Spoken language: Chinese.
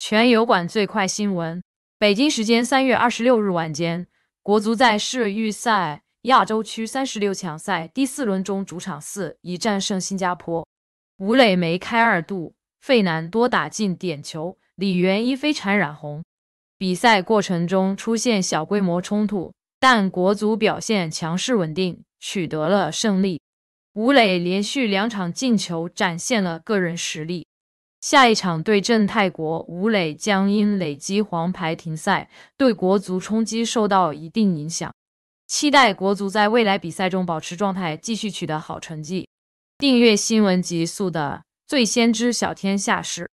全油管最快新闻：北京时间三月二十六日晚间，国足在世预赛亚洲区三十六强赛第四轮中主场四一战胜新加坡。吴磊梅开二度，费南多打进点球，李源一飞铲染红。比赛过程中出现小规模冲突，但国足表现强势稳定，取得了胜利。吴磊连续两场进球，展现了个人实力。下一场对阵泰国，吴磊将因累积黄牌停赛，对国足冲击受到一定影响。期待国足在未来比赛中保持状态，继续取得好成绩。订阅新闻极速的，最先知晓天下事。